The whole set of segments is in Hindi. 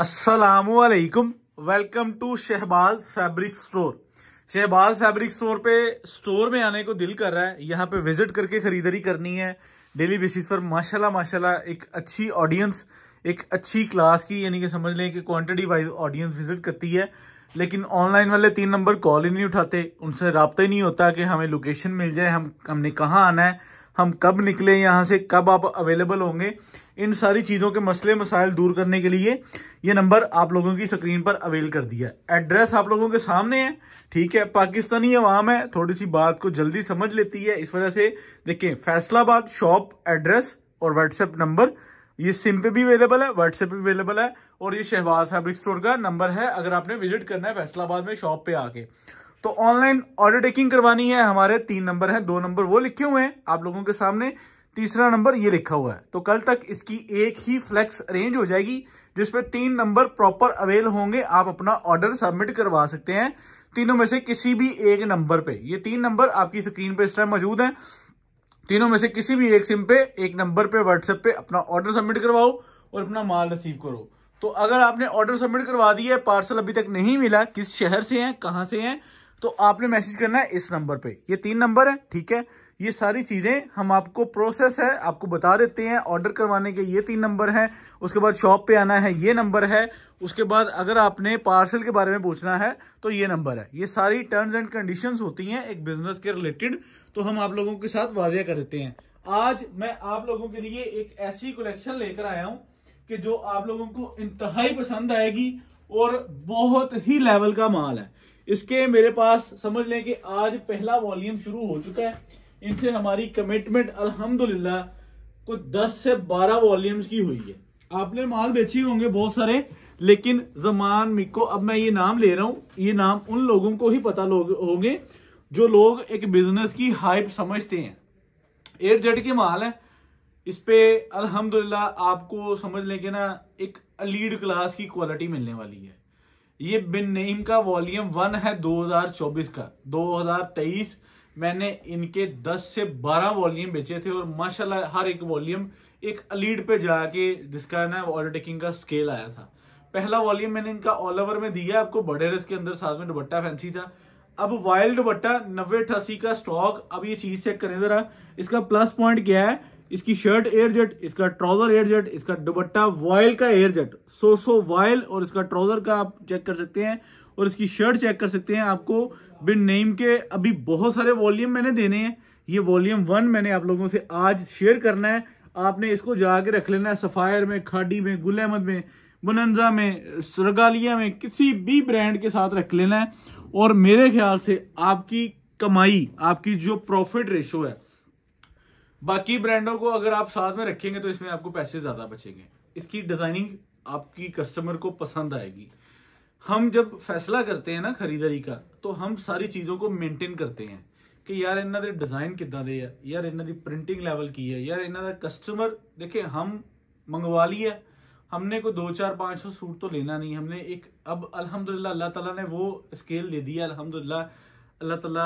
असलकुम welcome to Shahbaz fabric store Shahbaz fabric store पे स्टोर में आने को दिल कर रहा है यहाँ पे विजिट करके खरीदारी करनी है डेली बेसिस पर माशाल्लाह माशाल्लाह एक अच्छी ऑडियंस एक अच्छी क्लास की यानी कि समझ लें कि क्वांटिटी वाइज ऑडियंस विजिट करती है लेकिन ऑनलाइन वाले तीन नंबर कॉल ही नहीं उठाते उनसे रबता ही नहीं होता कि हमें लोकेशन मिल जाए हम हमने कहाँ आना है हम कब निकले यहाँ से कब आप अवेलेबल होंगे इन सारी चीज़ों के मसले मसाइल दूर करने के लिए ये नंबर आप लोगों की स्क्रीन पर अवेल कर दिया है एड्रेस आप लोगों के सामने है ठीक है पाकिस्तानी अवाम है थोड़ी सी बात को जल्दी समझ लेती है इस वजह से देखिये फैसलाबाद शॉप एड्रेस और व्हाट्सएप नंबर ये सिम पे भी अवेलेबल है व्हाट्सएप पे भी अवेलेबल है और ये शहबाज फैब्रिक स्टोर का नंबर है अगर आपने विजिट करना है फैसलाबाद में शॉप पे आके तो ऑनलाइन ऑर्डर टेकिंग करवानी है हमारे तीन नंबर हैं दो नंबर वो लिखे हुए हैं आप लोगों के सामने तीसरा नंबर ये लिखा हुआ है तो कल तक इसकी एक ही फ्लेक्स अरेंज हो जाएगी जिसपे तीन नंबर प्रॉपर अवेल होंगे आप अपना ऑर्डर सबमिट करवा सकते हैं तीनों में से किसी भी एक नंबर पे ये तीन नंबर आपकी स्क्रीन पे इस टाइम मौजूद हैं तीनों में से किसी भी एक सिम पे एक नंबर पे व्हाट्सएप पे अपना ऑर्डर सबमिट करवाओ और अपना माल रिसीव करो तो अगर आपने ऑर्डर सबमिट करवा दिया है पार्सल अभी तक नहीं मिला किस शहर से है कहाँ से हैं तो आपने मैसेज करना है इस नंबर पे ये तीन नंबर है ठीक है ये सारी चीज़ें हम आपको प्रोसेस है आपको बता देते हैं ऑर्डर करवाने के ये तीन नंबर हैं उसके बाद शॉप पे आना है ये नंबर है उसके बाद अगर आपने पार्सल के बारे में पूछना है तो ये नंबर है ये सारी टर्म्स एंड कंडीशंस होती हैं एक बिजनेस के रिलेटेड तो हम आप लोगों के साथ वाजिया कर देते हैं आज मैं आप लोगों के लिए एक ऐसी कलेक्शन लेकर आया हूँ कि जो आप लोगों को इंतहाई पसंद आएगी और बहुत ही लेवल का माल है इसके मेरे पास समझ लें कि आज पहला वॉल्यूम शुरू हो चुका है इनसे हमारी कमिटमेंट अल्हम्दुलिल्लाह को 10 से 12 वॉल्यूम्स की हुई है आपने माल बेचे होंगे बहुत सारे लेकिन जमान मिको अब मैं ये नाम ले रहा हूँ ये नाम उन लोगों को ही पता लोग होंगे जो लोग एक बिजनेस की हाइप समझते हैं एयर जेट के माल है इस पे अल्हम्दुलिल्लाह आपको समझ लें कि ना एक लीड क्लास की क्वालिटी मिलने वाली है ये बिन नईम का वॉल्यूम वन है 2024 का 2023 मैंने इनके 10 से 12 वॉल्यूम बेचे थे और माशाल्लाह हर एक वॉल्यूम एक अलीड पे जाके जिसका ना ऑर्डर टेकिंग का स्केल आया था पहला वॉल्यूम मैंने इनका ऑल ओवर में दिया आपको बड़े रस के अंदर साथ में दुबट्टा फैंसी था अब वाइल्ड दुबट्टा नब्बे अठासी का स्टॉक अब ये चीज चेक करें जरा इसका प्लस पॉइंट क्या है इसकी शर्ट एयर जेट इसका ट्राउजर एयर जेट इसका दुबट्टा वॉयल का air jet so so voile और इसका ट्राउजर का आप चेक कर सकते हैं और इसकी शर्ट चेक कर सकते हैं आपको बिन नेम के अभी बहुत सारे वॉल्यूम मैंने देने हैं ये वॉल्यूम वन मैंने आप लोगों से आज शेयर करना है आपने इसको जाके रख लेना है सफ़ायर में खाडी में गुल अहमद में बनंजा में सरगालिया में किसी भी ब्रांड के साथ रख लेना है और मेरे ख्याल से आपकी कमाई आपकी जो प्रॉफिट रेशो है बाकी ब्रांडों को अगर आप साथ में रखेंगे तो इसमें आपको पैसे ज़्यादा बचेंगे इसकी डिज़ाइनिंग आपकी कस्टमर को पसंद आएगी हम जब फैसला करते हैं ना खरीदारी का तो हम सारी चीज़ों को मेनटेन करते हैं कि यार इन्हों के डिजाइन ਕਿੱਦਾਂ ਦੇ ਆ ਯਾਰ प्रिंटिंग ਦੀ की है यार ਹੈ ਯਾਰ ਇਹਨਾਂ ਦਾ ਕਸਟਮਰ ਦੇਖੇ ਹਮ ਮੰਗਵਾ हमने को दो चार पाँच सौ सूट तो लेना नहीं हमने एक अब अल्हम्दुलिल्लाह अल्लाह ताला ने वो स्केल दे दिया अल्हम्दुलिल्लाह अल्लाह ताला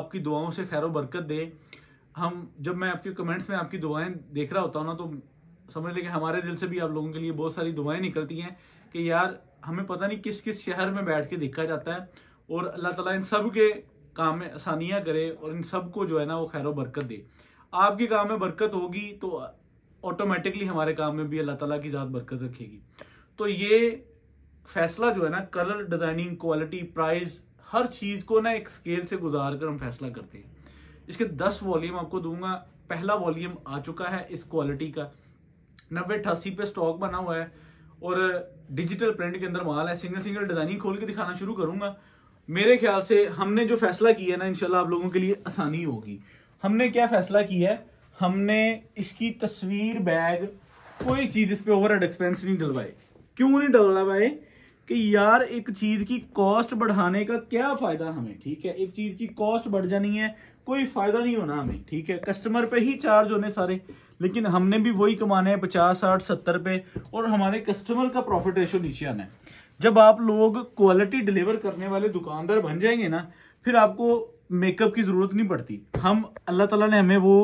आपकी दुआओं से खैर बरकत दे हम जब मैं आपके कमेंट्स में आपकी दुआएं देख रहा होता हूँ ना तो समझ लें कि हमारे दिल से भी आप लोगों के लिए बहुत सारी दुआएं निकलती हैं कि यार हमें पता नहीं किस किस शहर में बैठ के देखा जाता है और अल्लाह ताला इन सब के काम में आसानियाँ करे और इन सब को जो है ना वो खैर बरकत दे आपके काम में बरकत होगी तो ऑटोमेटिकली हमारे काम में भी अल्लाह ताला की ज़्यादा बरकत रखेगी तो ये फैसला जो है ना कलर डिज़ाइनिंग क्वालिटी प्राइस हर चीज़ को ना एक स्केल से गुजार कर हम फैसला करते हैं इसके दस वॉल्यूम आपको दूंगा पहला वॉल्यूम आ चुका है इस क्वालिटी का नब्बे अठासी पे स्टॉक बना हुआ है और डिजिटल प्रिंट के अंदर माल है सिंगल सिंगल डिजाइनिंग खोल के दिखाना शुरू करूंगा मेरे ख्याल से हमने जो फैसला किया है ना इनशाला आप लोगों के लिए आसानी होगी हमने क्या फैसला किया है हमने इसकी तस्वीर बैग कोई चीज इस पर ओवर एक्सपेंस नहीं डलवाए क्यों नहीं डलवाए कि यार एक चीज की कॉस्ट बढ़ाने का क्या फायदा हमें ठीक है एक चीज की कॉस्ट बढ़ जानी है कोई फायदा नहीं होना हमें ठीक है कस्टमर पे ही चार्ज होने सारे लेकिन हमने भी वही कमाने हैं पचास साठ सत्तर पे और हमारे कस्टमर का प्रॉफिट रेशो नीचे आना है जब आप लोग क्वालिटी डिलीवर करने वाले दुकानदार बन जाएंगे ना फिर आपको मेकअप की ज़रूरत नहीं पड़ती हम अल्लाह ताला ने हमें वो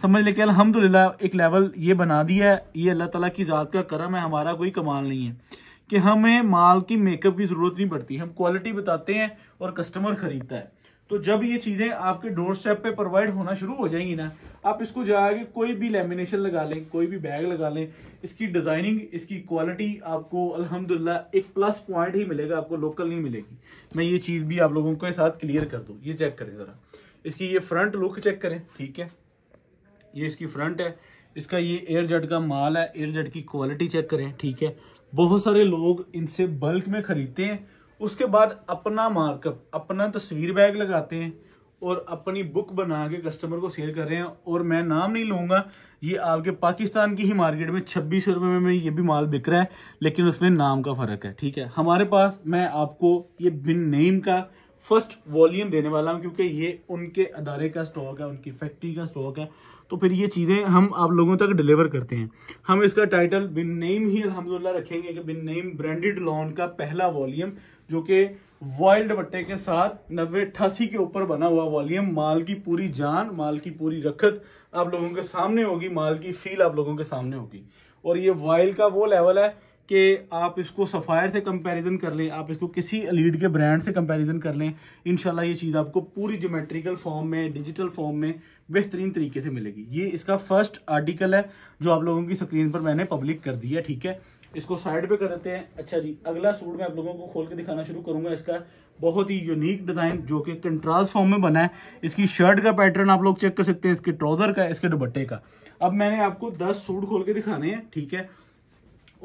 समझ लेके अलहमदुल्ला एक लेवल ये बना दिया है ये अल्लाह ताला की ज़ात का करम है हमारा कोई कमाल नहीं है कि हमें माल की मेकअप की ज़रूरत नहीं पड़ती हम क्वालिटी बताते हैं और कस्टमर ख़रीदता है तो जब ये चीजें आपके डोर स्टेप पे प्रोवाइड होना शुरू हो जाएंगी ना आप इसको जाके कोई भी लेमिनेशन लगा लें कोई भी बैग लगा लें इसकी डिजाइनिंग इसकी क्वालिटी आपको अल्हम्दुलिल्लाह एक प्लस पॉइंट ही मिलेगा आपको लोकल नहीं मिलेगी मैं ये चीज भी आप लोगों के साथ क्लियर कर दू ये चेक करें जरा इसकी ये फ्रंट लुक चेक करें ठीक है ये इसकी फ्रंट है इसका ये एयर जेट का माल है एयर जेट की क्वालिटी चेक करें ठीक है बहुत सारे लोग इनसे बल्क में खरीदते हैं उसके बाद अपना मार्कअप अपना तस्वीर बैग लगाते हैं और अपनी बुक बना के कस्टमर को सेल कर रहे हैं और मैं नाम नहीं लूंगा ये आपके पाकिस्तान की ही मार्केट में छब्बीस रुपए में ये भी माल बिक रहा है लेकिन उसमें नाम का फ़र्क है ठीक है हमारे पास मैं आपको ये बिन नेम का फर्स्ट वॉल्यूम देने वाला हूँ क्योंकि ये उनके अदारे का स्टॉक है उनकी फैक्ट्री का स्टॉक है तो फिर ये चीज़ें हम आप लोगों तक डिलीवर करते हैं हम इसका टाइटल बिन नेम ही अलहमदुल्ला रखेंगे कि बिन नेम ब्रांडेड लॉन का पहला वॉल्यूम जो कि वॉइल दुपट्टे के साथ नब्बे अट्ठासी के ऊपर बना हुआ वॉल्यूम माल की पूरी जान माल की पूरी रखत आप लोगों के सामने होगी माल की फील आप लोगों के सामने होगी और ये वॉयल का वो लेवल है कि आप इसको सफ़ायर से कंपैरिजन कर लें आप इसको किसी अलीड के ब्रांड से कंपैरिजन कर लें इन ये चीज़ आपको पूरी जोमेट्रिकल फॉर्म में डिजिटल फॉर्म में बेहतरीन तरीके से मिलेगी ये इसका फर्स्ट आर्टिकल है जो आप लोगों की स्क्रीन पर मैंने पब्लिक कर दिया ठीक है इसको साइड पे कर देते हैं अच्छा जी अगला सूट मैं आप लोगों को खोल के दिखाना शुरू करूंगा इसका बहुत ही यूनिक डिज़ाइन जो कि कंट्रास्ट फॉर्म में बना है इसकी शर्ट का पैटर्न आप लोग चेक कर सकते हैं इसके ट्राउज़र का इसके दुबट्टे का अब मैंने आपको दस सूट खोल के दिखाने हैं ठीक है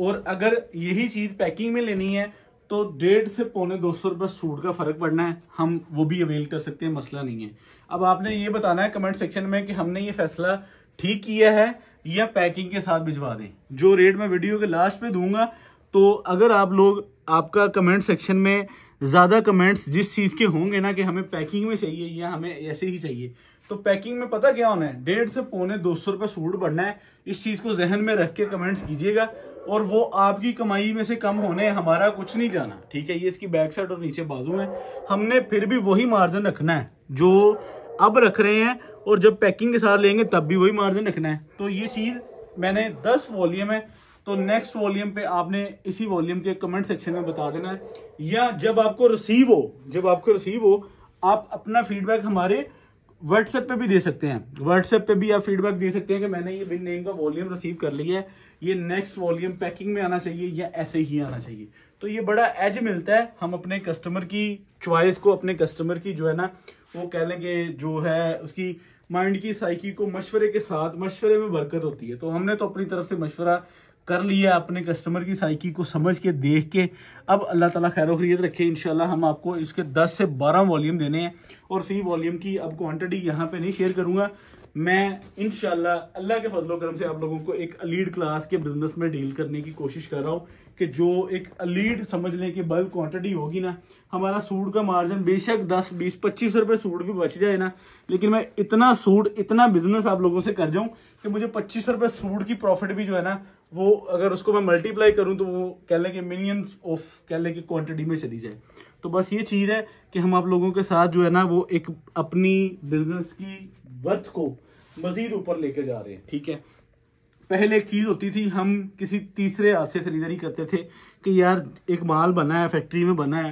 और अगर यही चीज़ पैकिंग में लेनी है तो डेढ़ से पौने दो सौ रुपये सूट का फ़र्क पड़ना है हम वो भी अवेल कर सकते हैं मसला नहीं है अब आपने ये बताना है कमेंट सेक्शन में कि हमने ये फैसला ठीक किया है या पैकिंग के साथ भिजवा दें जो रेट मैं वीडियो के लास्ट में दूंगा तो अगर आप लोग आपका कमेंट सेक्शन में ज़्यादा कमेंट्स जिस चीज़ के होंगे ना कि हमें पैकिंग में चाहिए या हमें ऐसे ही चाहिए तो पैकिंग में पता क्या होना है डेढ़ से पौने दो सौ रुपये सूट बढ़ना है इस चीज़ को जहन में रख के कमेंट्स कीजिएगा और वो आपकी कमाई में से कम होने हमारा कुछ नहीं जाना ठीक है ये इसकी बैक साइड और नीचे बाजू है हमने फिर भी वही मार्जिन रखना है जो अब रख रहे हैं और जब पैकिंग के साथ लेंगे तब भी वही मार्जिन रखना है तो ये चीज़ मैंने दस वॉल्यूम है तो नेक्स्ट वॉल्यूम पे आपने इसी वॉल्यूम के कमेंट सेक्शन में बता देना है या जब आपको रिसीव हो जब आपको रिसीव हो आप अपना फीडबैक हमारे व्हाट्सएप पे भी दे सकते हैं व्हाट्सएप पे भी आप फीडबैक दे सकते हैं कि मैंने ये बिन नेम का वॉल्यूम रिसीव कर लिया है ये नेक्स्ट वॉल्यूम पैकिंग में आना चाहिए या ऐसे ही आना चाहिए तो ये बड़ा एज मिलता है हम अपने कस्टमर की चॉइस को अपने कस्टमर की जो है ना वो कह लेंगे जो है उसकी माइंड की साइकी को मशवरे के साथ मशवरे में बरकत होती है तो हमने तो अपनी तरफ से मशवरा कर लिया अपने कस्टमर की साइकी को समझ के देख के अब अल्लाह ताला खैर वरीत रखे इन हम आपको इसके 10 से 12 वॉल्यूम देने हैं और फी वॉल्यूम की अब क्वांटिटी यहाँ पे नहीं शेयर करूँगा मैं इन अल्लाह के फजलो करम से आप लोगों को एक अलीड क्लास के बिजनेस में डील करने की कोशिश कर रहा हूँ कि जो एक अलीड समझ लें कि बल्क क्वांटिटी होगी ना हमारा सूट का मार्जिन बेशक दस बीस पच्चीस रुपए सूट भी बच जाए ना लेकिन मैं इतना सूट इतना बिजनेस आप लोगों से कर जाऊं कि मुझे पच्चीस रुपए सूट की प्रॉफिट भी जो है ना वो अगर उसको मैं मल्टीप्लाई करूं तो वो कह लें कि मिलियंस ऑफ कह लें कि क्वान्टिटी में चली जाए तो बस ये चीज़ है कि हम आप लोगों के साथ जो है ना वो एक अपनी बिजनेस की वर्थ को मजीद ऊपर लेके जा रहे हैं ठीक है पहले एक चीज़ होती थी हम किसी तीसरे हाथ से खरीदारी करते थे कि यार एक माल बना है फैक्ट्री में बना है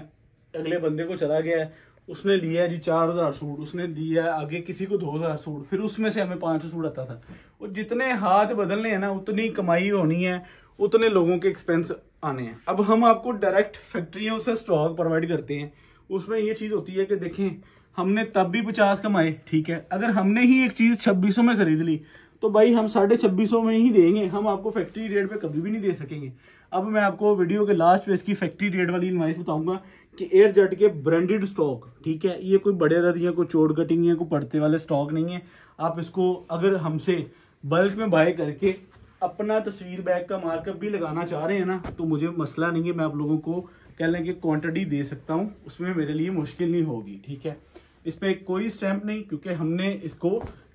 अगले बंदे को चला गया है उसने लिया है जी चार हज़ार सूट उसने दिया आगे किसी को दो हज़ार सूट फिर उसमें से हमें पाँच सौ सूट आता था और जितने हाथ बदलने हैं ना उतनी कमाई होनी है उतने लोगों के एक्सपेंस आने हैं अब हम आपको डायरेक्ट फैक्ट्रियों से स्टॉक प्रोवाइड करते हैं उसमें ये चीज़ होती है कि देखें हमने तब भी पचास कमाए ठीक है अगर हमने ही एक चीज छब्बीस में खरीद ली तो भाई हम साढ़े छब्बीस में ही देंगे हम आपको फैक्ट्री रेट पे कभी भी नहीं दे सकेंगे अब मैं आपको वीडियो के लास्ट पे इसकी फैक्ट्री रेट वाली इन्वाइस बताऊंगा कि एयर जेट के ब्रांडेड स्टॉक ठीक है ये कोई बड़े रथ या कोई चोट कटिंग या कोई पड़ते वाले स्टॉक नहीं है आप इसको अगर हमसे बल्क में बाय करके अपना तस्वीर बैग का मार्कअप भी लगाना चाह रहे हैं ना तो मुझे मसला नहीं है मैं आप लोगों को कह लें कि क्वान्टिटी दे सकता हूँ उसमें मेरे लिए मुश्किल नहीं होगी ठीक है इस पर कोई स्टैम्प नहीं क्योंकि हमने इसको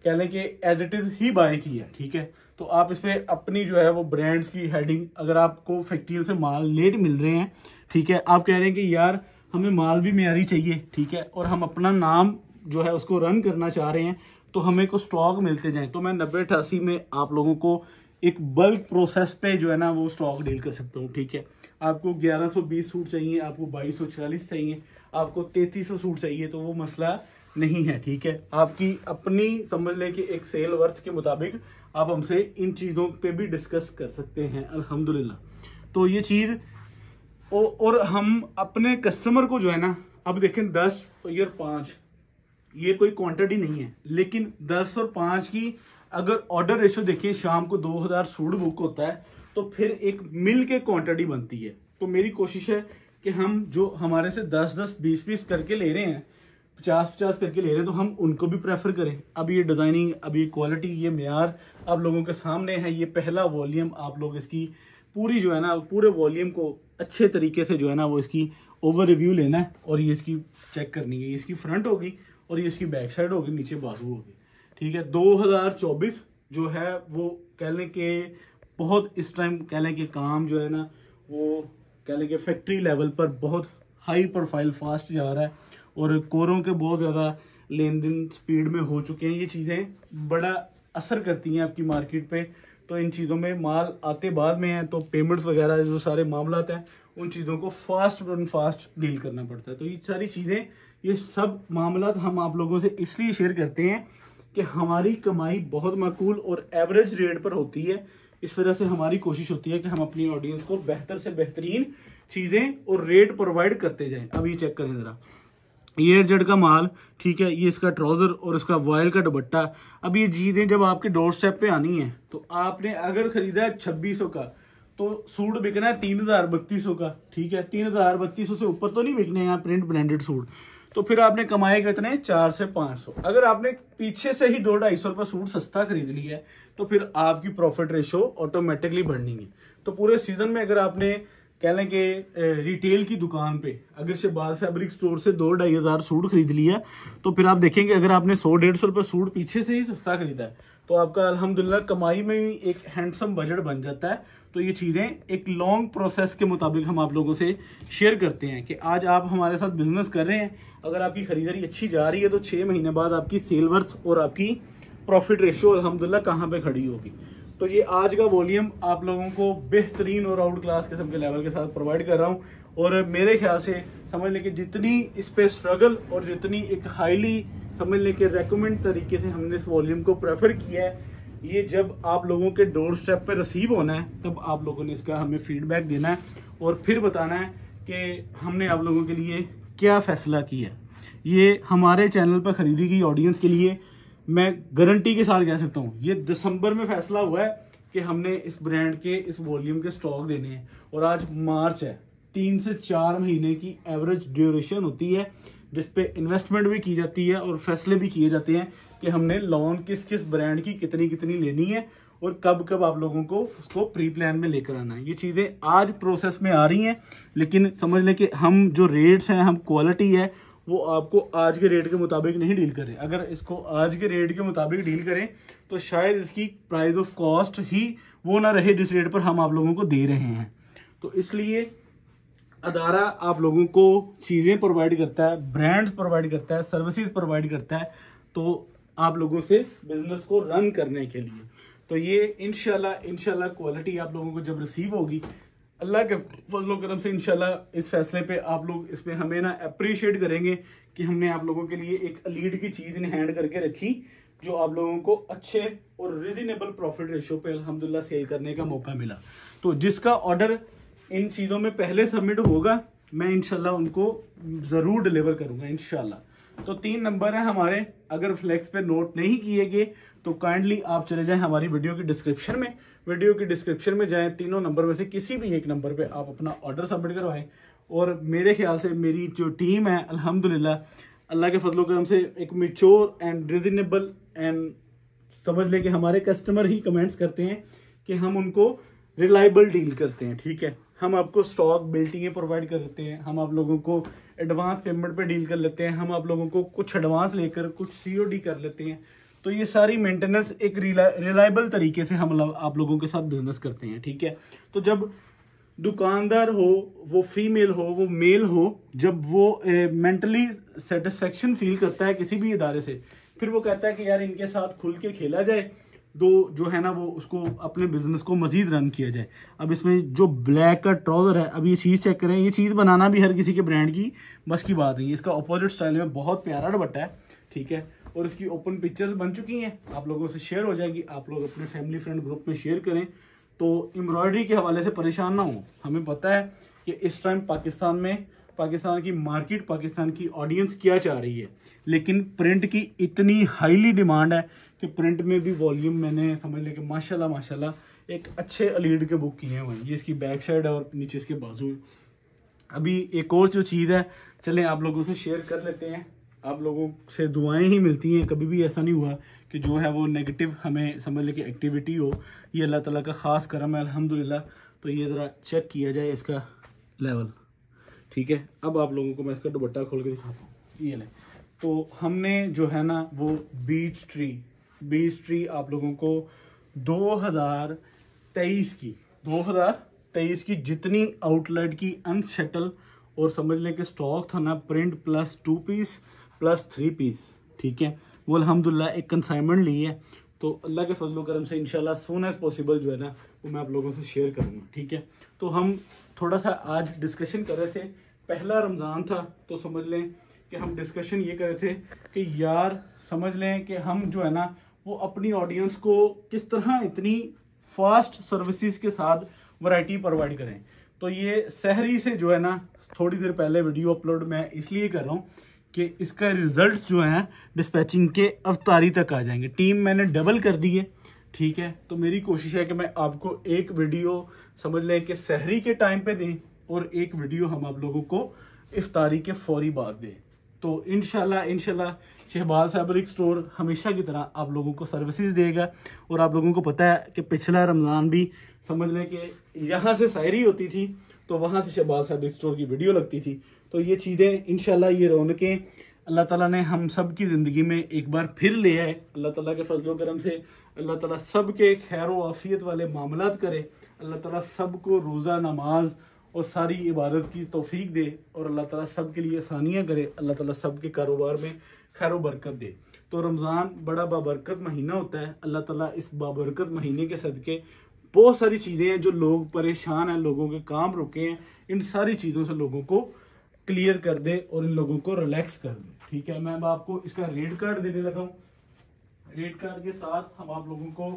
कह लें कि एज इट इज़ ही बाय की है ठीक है तो आप इस पर अपनी जो है वो ब्रांड्स की हेडिंग अगर आपको फैक्ट्रियों से माल लेट मिल रहे हैं ठीक है आप कह रहे हैं कि यार हमें माल भी मैारी चाहिए ठीक है और हम अपना नाम जो है उसको रन करना चाह रहे हैं तो हमें को स्टॉक मिलते जाएं तो मैं नब्बे अठासी में आप लोगों को एक बल्क प्रोसेस पे जो है ना वो स्टॉक डील कर सकता हूँ ठीक है आपको 1120 सूट चाहिए आपको बाईस चाहिए आपको तैतीस सूट चाहिए तो वो मसला नहीं है ठीक है आपकी अपनी समझ लें कि एक सेल वर्थ के मुताबिक आप हमसे इन चीज़ों पे भी डिस्कस कर सकते हैं अल्हम्दुलिल्लाह तो ये चीज़ और हम अपने कस्टमर को जो है ना अब देखें दस और पाँच ये कोई क्वांटिटी नहीं है लेकिन दस और पाँच की अगर ऑर्डर रेशो देखिए शाम को दो हज़ार सूट बुक होता है तो फिर एक मिल के बनती है तो मेरी कोशिश है कि हम जो हमारे से दस दस बीस बीस करके ले रहे हैं पचास पचास करके ले रहे हैं तो हम उनको भी प्रेफर करें अब ये डिज़ाइनिंग अब ये क्वालिटी ये मैार आप लोगों के सामने है ये पहला वॉल्यूम आप लोग इसकी पूरी जो है ना पूरे वॉल्यूम को अच्छे तरीके से जो है ना वो इसकी ओवर रिव्यू लेना है और ये इसकी चेक करनी है ये इसकी फ्रंट होगी और ये इसकी बैक साइड होगी नीचे बाजू होगी ठीक है 2024 जो है वो कह लें कि बहुत इस टाइम कह लें कि काम जो है ना वो कह लेंगे कि फैक्ट्री लेवल पर बहुत हाई प्रोफाइल फास्ट जा रहा है और कोरों के बहुत ज़्यादा लेन देन स्पीड में हो चुके हैं ये चीज़ें बड़ा असर करती हैं आपकी मार्केट पे तो इन चीज़ों में माल आते बाद में हैं तो पेमेंट्स वगैरह जो सारे मामला हैं उन चीज़ों को फास्ट एंड फास्ट डील करना पड़ता है तो ये सारी चीज़ें ये सब मामला हम आप लोगों से इसलिए शेयर करते हैं कि हमारी कमाई बहुत मकूल और एवरेज रेट पर होती है इस वजह से हमारी कोशिश होती है कि हम अपनी ऑडियंस को बेहतर से बेहतरीन चीज़ें और रेट प्रोवाइड करते जाएं अब ये चेक करें ज़रा ये जेड का माल ठीक है ये इसका ट्राउज़र और इसका वायल का दुबट्टा अब ये चीज़ें जब आपके डोर स्टेप पे आनी है तो आपने अगर ख़रीदा है छब्बीस का तो सूट बिकना है तीन हज़ार बत्तीस सौ का ठीक है तीन हज़ार बत्तीस सौ से ऊपर तो नहीं बिकने हैं प्रिंट ब्रांडेड सूट तो फिर आपने कमाए कितने चार से पाँच सौ अगर आपने पीछे से ही दो ढाई सौ रुपये सूट सस्ता खरीद लिया है तो फिर आपकी प्रॉफिट रेशो ऑटोमेटिकली बढ़नी है तो पूरे सीजन में अगर आपने कह लें कि रिटेल की दुकान पे अगर से बाहर फैब्रिक स्टोर से दो ढाई हज़ार सूट खरीद लिया तो फिर आप देखेंगे अगर आपने सौ डेढ़ सौ रुपये सूट पीछे से ही सस्ता खरीदा है तो आपका अलहमदिल्ला कमाई में भी एक हैंडसम बजट बन जाता है तो ये चीज़ें एक लॉन्ग प्रोसेस के मुताबिक हम आप लोगों से शेयर करते हैं कि आज आप हमारे साथ बिजनेस कर रहे हैं अगर आपकी खरीदारी अच्छी जा रही है तो छः महीने बाद आपकी सेलवर्स और आपकी प्रॉफिट रेशियो अलहमदिल्ला कहाँ पर खड़ी होगी तो ये आज का वॉल्यूम आप लोगों को बेहतरीन और आउट क्लास किस्म के लेवल के साथ प्रोवाइड कर रहा हूँ और मेरे ख्याल से समझ लें कि जितनी इस पर स्ट्रगल और जितनी एक हाईली समझ लें कि रेकमेंड तरीके से हमने इस वॉल्यूम को प्रेफर किया है ये जब आप लोगों के डोर स्टेप पर रिसीव होना है तब आप लोगों ने इसका हमें फीडबैक देना है और फिर बताना है कि हमने आप लोगों के लिए क्या फैसला किया ये हमारे चैनल पर खरीदी गई ऑडियंस के लिए मैं गारंटी के साथ कह सकता हूँ ये दिसंबर में फैसला हुआ है कि हमने इस ब्रांड के इस वॉल्यूम के स्टॉक देने हैं और आज मार्च है तीन से चार महीने की एवरेज ड्यूरेशन होती है जिसपे इन्वेस्टमेंट भी की जाती है और फैसले भी किए जाते हैं कि हमने लॉन किस किस ब्रांड की कितनी कितनी लेनी है और कब कब आप लोगों को उसको प्री प्लान में लेकर आना है ये चीज़ें आज प्रोसेस में आ रही हैं लेकिन समझ लें कि हम जो रेट्स हैं हम क्वालिटी है वो आपको आज के रेट के मुताबिक नहीं डील करें अगर इसको आज के रेट के मुताबिक डील करें तो शायद इसकी प्राइस ऑफ कॉस्ट ही वो ना रहे जिस रेट पर हम आप लोगों को दे रहे हैं तो इसलिए अदारा आप लोगों को चीज़ें प्रोवाइड करता है ब्रांड्स प्रोवाइड करता है सर्विसेज प्रोवाइड करता है तो आप लोगों से बिजनेस को रन करने के लिए तो ये इनशाला इनशाला क्वालिटी आप लोगों को जब रिसीव होगी अल्लाह के फजलो करम से इनशाला इस फैसले पे आप लोग इस पर हमें ना अप्रिशिएट करेंगे कि हमने आप लोगों के लिए एक लीड की चीज़ इन हैंड करके रखी जो आप लोगों को अच्छे और रिजनेबल प्रॉफिट रेशो पे अलहमदुल्ला सेल करने का मौका मिला तो जिसका ऑर्डर इन चीज़ों में पहले सबमिट होगा मैं इनशाला उनको ज़रूर डिलीवर करूँगा इनशाला तो तीन नंबर है हमारे अगर फ्लेक्स पे नोट नहीं किए गए तो काइंडली आप चले जाएं हमारी वीडियो की डिस्क्रिप्शन में वीडियो की डिस्क्रिप्शन में जाएं तीनों नंबर में से किसी भी एक नंबर पे आप अपना ऑर्डर सबमिट करवाएं और मेरे ख्याल से मेरी जो टीम है अल्हम्दुलिल्लाह अल्लाह के फजलों करम से एक मेच्योर एंड रिजनेबल एंड समझ लें कि हमारे कस्टमर ही कमेंट्स करते हैं कि हम उनको रिलायबल डील करते हैं ठीक है हम आपको स्टॉक बिल्टिंगें प्रोवाइड करते हैं हम आप लोगों को एडवांस पेमेंट पे डील कर लेते हैं हम आप लोगों को कुछ एडवांस लेकर कुछ सीओडी कर लेते हैं तो ये सारी मेंटेनेंस एक रिलायबल तरीके से हम आप लोगों के साथ बिजनेस करते हैं ठीक है तो जब दुकानदार हो वो फीमेल हो वो मेल हो जब वो मेंटली सेटिस्फेक्शन फील करता है किसी भी इदारे से फिर वो कहता है कि यार इनके साथ खुल के खेला जाए दो तो जो है ना वो उसको अपने बिजनेस को मजीद रन किया जाए अब इसमें जो ब्लैक का ट्राउज़र है अब ये चीज़ चेक करें ये चीज़ बनाना भी हर किसी के ब्रांड की बस की बात नहीं इसका अपोजिट स्टाइल में बहुत प्यारा दुपट्टा है ठीक है और इसकी ओपन पिक्चर्स बन चुकी हैं आप लोगों से शेयर हो जाएगी आप लोग अपने फैमिली फ्रेंड ग्रुप में शेयर करें तो एम्ब्रॉयडरी के हवाले से परेशान ना हो हमें पता है कि इस टाइम पाकिस्तान में पाकिस्तान की मार्केट पाकिस्तान की ऑडियंस क्या चाह रही है लेकिन प्रिंट की इतनी हाईली डिमांड है कि प्रिंट में भी वॉल्यूम मैंने समझ लिया कि माशाल्लाह माशाल्लाह एक अच्छे अलीड के बुक किए हैं भाई ये इसकी बैक साइड है और नीचे इसके बाजू अभी एक और जो चीज़ है चलें आप लोगों से शेयर कर लेते हैं आप लोगों से दुआएं ही मिलती हैं कभी भी ऐसा नहीं हुआ कि जो है वो नेगेटिव हमें समझ लें कि एक्टिविटी हो ये अल्लाह ताला का ख़ास करम है अल्हम्दुलिल्लाह तो ये ज़रा चेक किया जाए इसका लेवल ठीक है अब आप लोगों को मैं इसका दुपट्टा खोल के दिखाता हूँ ये ले तो हमने जो है ना वो बीच ट्री बीस ट्री आप लोगों को 2023 की 2023 की जितनी आउटलेट की अनसेटल और समझ लें कि स्टॉक था ना print plus two piece plus three piece ठीक है वो अलहमदिल्ला एक कंसाइनमेंट ली है तो अल्लाह के फजलो करम से इनशाला सोन एज पॉसिबल जो है ना वो मैं आप लोगों से शेयर करूँगा ठीक है तो हम थोड़ा सा आज डिस्कशन कर रहे थे पहला रमज़ान था तो समझ लें कि हम डिस्कशन ये कर रहे थे कि यार समझ लें कि हम जो है ना वो अपनी ऑडियंस को किस तरह इतनी फास्ट सर्विसेज के साथ वैरायटी प्रोवाइड करें तो ये सहरी से जो है ना थोड़ी देर पहले वीडियो अपलोड मैं इसलिए कर रहा हूँ कि इसका रिजल्ट्स जो है डिस्पैचिंग के अवतारी तक आ जाएंगे टीम मैंने डबल कर दी है ठीक है तो मेरी कोशिश है कि मैं आपको एक वीडियो समझ लें कि सहरी के टाइम पर दें और एक वीडियो हम आप लोगों को इफ्तारी के फौरी बाद दें तो इनशाला इनशाला शहबाज फैब्रिक स्टोर हमेशा की तरह आप लोगों को सर्विसेज देगा और आप लोगों को पता है कि पिछला रमज़ान भी समझ लें कि यहाँ से शायरी होती थी तो वहाँ से शहबाज फैब्रिक स्टोर की वीडियो लगती थी तो ये चीज़ें इन ये रौनकें अल्लाह ताला ने हम सब की ज़िंदगी में एक बार फिर ले आए अल्लाह ताला के फजलो करम से अल्लाह ताला सब के खैर वाफियत वाले मामला करे अल्लाह ताला सब को रोज़ा नमाज और सारी इबादत की तोफ़ी दे और अल्लाह ताला सब के लिए आसानियाँ करे अल्लाह ताला सब के कारोबार में खैर बरकत दे तो रमज़ान बड़ा बाबरकत महीना होता है अल्लाह ताला इस बाबरकत महीने के सदके बहुत सारी चीज़ें हैं जो लोग परेशान हैं लोगों के काम रुके हैं इन सारी चीज़ों से लोगों को क्लियर कर दे और इन लोगों को रिलैक्स कर दे ठीक है मैं अब आपको इसका रेड कार्ड देने लगा हूँ रेड कार्ड के साथ हम आप लोगों को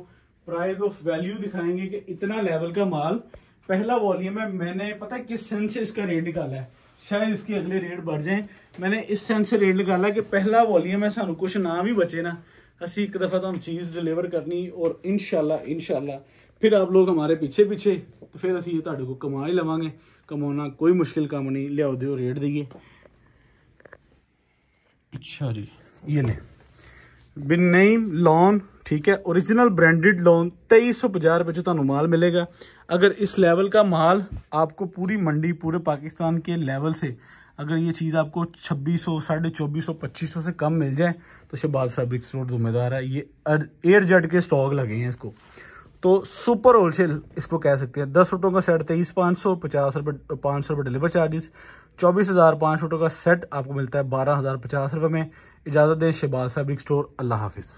प्राइस ऑफ वैल्यू दिखाएंगे कि इतना लेवल का माल पहला वॉल्यूम है मैंने पता है किस सेंस से इसका रेट निकाला है ਸ਼ਾਇਦ ਇਸकी ਅਗਲੀ ਰੇਡ ਵੱਧ ਜਾਏ ਮੈਨੇ ਇਸ ਸੈਂਸ रेट ਰੇਡ ਲਗਾ ਲਾ ਕਿ ਪਹਿਲਾ ਵੋਲੀਅਮ ਹੈ ਸਾਨੂੰ ਕੁਝ ਨਾ ਵੀ ਬਚੇ ਨਾ ਅਸੀਂ ਇੱਕ ਦਫਾ ਤੁਹਾਨੂੰ ਚੀਜ਼ ਡਿਲੀਵਰ ਕਰਨੀ ਔਰ ਇਨਸ਼ਾਅੱਲਾ ਇਨਸ਼ਾਅੱਲਾ फिर आप लोग हमारे पीछे पीछे तो फिर असं ये को कमा ही लवेंगे कमा कोई मुश्किल काम नहीं लिया दो रेट दीए अच्छा जी ये ले बिन नेम लॉन ठीक है ओरिजिनल ब्रांडेड लॉन तेईस सौ पाँह रुपये तुम्हें माल मिलेगा अगर इस लेवल का माल आपको पूरी मंडी पूरे पाकिस्तान के लेवल से अगर ये चीज़ आपको छब्बीस सौ साढ़े चौबीस सौ पच्चीस सौ से कम मिल जाए तो शहबाज फैब्रिक स्टोर जिम्मेदार है ये एयर जेट के स्टॉक लगे हैं इसको तो सुपर होलसेल इसको कह सकते हैं दस फुटों का सेट तेईस पाँच सौ पचास रुपये पाँच सौ रुपये डिलीवर चार्जेस चौबीस हज़ार पाँच फुटों का सेट आपको मिलता है बारह हज़ार पचास रुपये में इजाज़त दें शहबाज फैब्रिक स्टोर अल्लाह हाफिज़